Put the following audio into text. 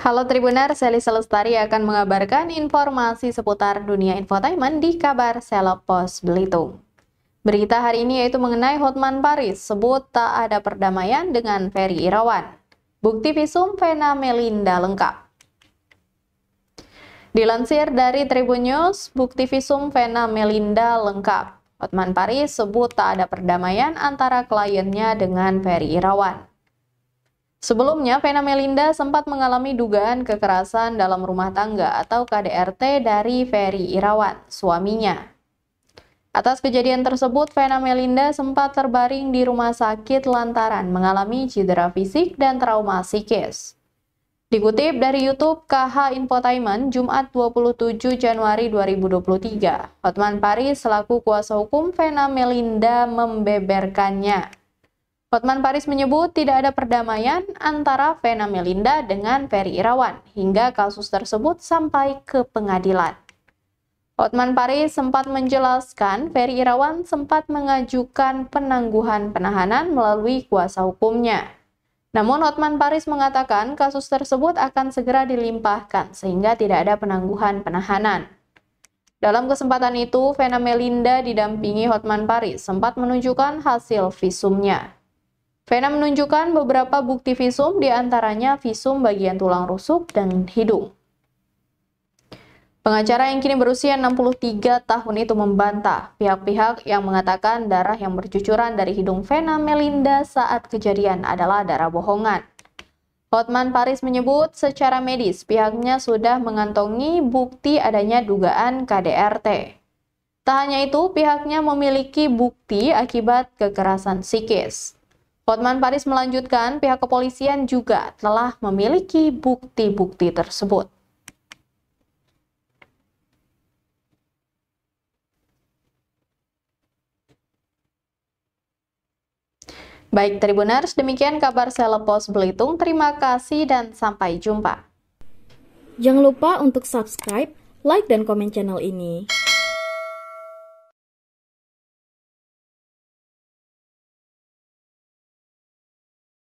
Halo Tribunar, Sally Selestari akan mengabarkan informasi seputar dunia infotainment di kabar Selopos Belitung. Berita hari ini yaitu mengenai Hotman Paris sebut tak ada perdamaian dengan Ferry Irawan. Bukti visum Vena Melinda lengkap. Dilansir dari Tribun News, bukti visum Vena Melinda lengkap. Hotman Paris sebut tak ada perdamaian antara kliennya dengan Ferry Irawan. Sebelumnya, Vena Melinda sempat mengalami dugaan kekerasan dalam rumah tangga atau KDRT dari Ferry Irawan, suaminya. Atas kejadian tersebut, Vena Melinda sempat terbaring di rumah sakit lantaran mengalami cedera fisik dan trauma psikis. Dikutip dari YouTube KH Infotainment Jumat 27 Januari 2023, Hotman Paris selaku kuasa hukum Vena Melinda membeberkannya. Hotman Paris menyebut tidak ada perdamaian antara Vena Melinda dengan Ferry Irawan hingga kasus tersebut sampai ke pengadilan. Hotman Paris sempat menjelaskan Ferry Irawan sempat mengajukan penangguhan penahanan melalui kuasa hukumnya. Namun Hotman Paris mengatakan kasus tersebut akan segera dilimpahkan sehingga tidak ada penangguhan penahanan. Dalam kesempatan itu, Vena Melinda didampingi Hotman Paris sempat menunjukkan hasil visumnya. Vena menunjukkan beberapa bukti visum, diantaranya visum bagian tulang rusuk dan hidung. Pengacara yang kini berusia 63 tahun itu membantah pihak-pihak yang mengatakan darah yang bercucuran dari hidung Vena Melinda saat kejadian adalah darah bohongan. Hotman Paris menyebut secara medis pihaknya sudah mengantongi bukti adanya dugaan KDRT. Tak hanya itu, pihaknya memiliki bukti akibat kekerasan psikis. Hotman Paris melanjutkan, pihak kepolisian juga telah memiliki bukti-bukti tersebut. Baik Tribuners, demikian kabar Selepos Belitung. Terima kasih dan sampai jumpa. Jangan lupa untuk subscribe, like, dan komen channel ini.